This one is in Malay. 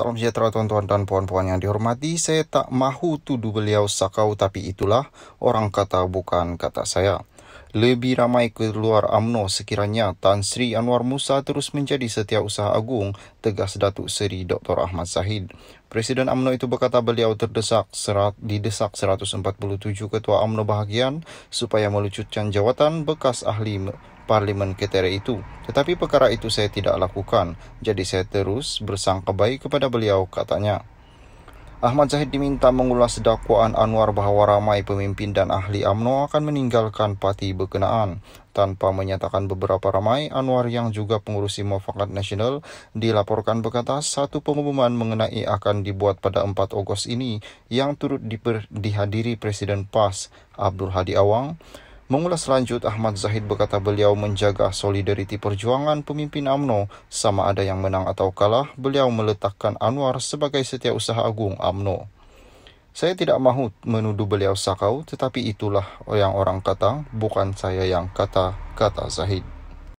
Salam sejahtera tuan-tuan dan puan-puan yang dihormati. Saya tak mahu tuduh beliau sakau tapi itulah orang kata bukan kata saya. Lebih ramai keluar UMNO sekiranya Tan Sri Anwar Musa terus menjadi setiausaha agung tegas Datuk Seri Dr. Ahmad Zahid. Presiden UMNO itu berkata beliau terdesak serat, desak 147 ketua UMNO bahagian supaya melucutkan jawatan bekas ahli parlimen Keterek itu. Tetapi perkara itu saya tidak lakukan, jadi saya terus bersangka baik kepada beliau, katanya. Ahmad Zahid diminta mengulas dakwaan Anwar bahawa ramai pemimpin dan ahli UMNO akan meninggalkan parti berkenaan tanpa menyatakan beberapa ramai Anwar yang juga pengurusi Mufakat Nasional dilaporkan berkata satu pengumuman mengenai akan dibuat pada 4 Ogos ini yang turut dihadiri Presiden PAS Abdul Hadi Awang Mengulas lanjut, Ahmad Zahid berkata beliau menjaga solidariti perjuangan pemimpin AMNO sama ada yang menang atau kalah, beliau meletakkan Anwar sebagai setiausaha agung AMNO. Saya tidak mahu menuduh beliau sakau, tetapi itulah yang orang kata, bukan saya yang kata, kata Zahid.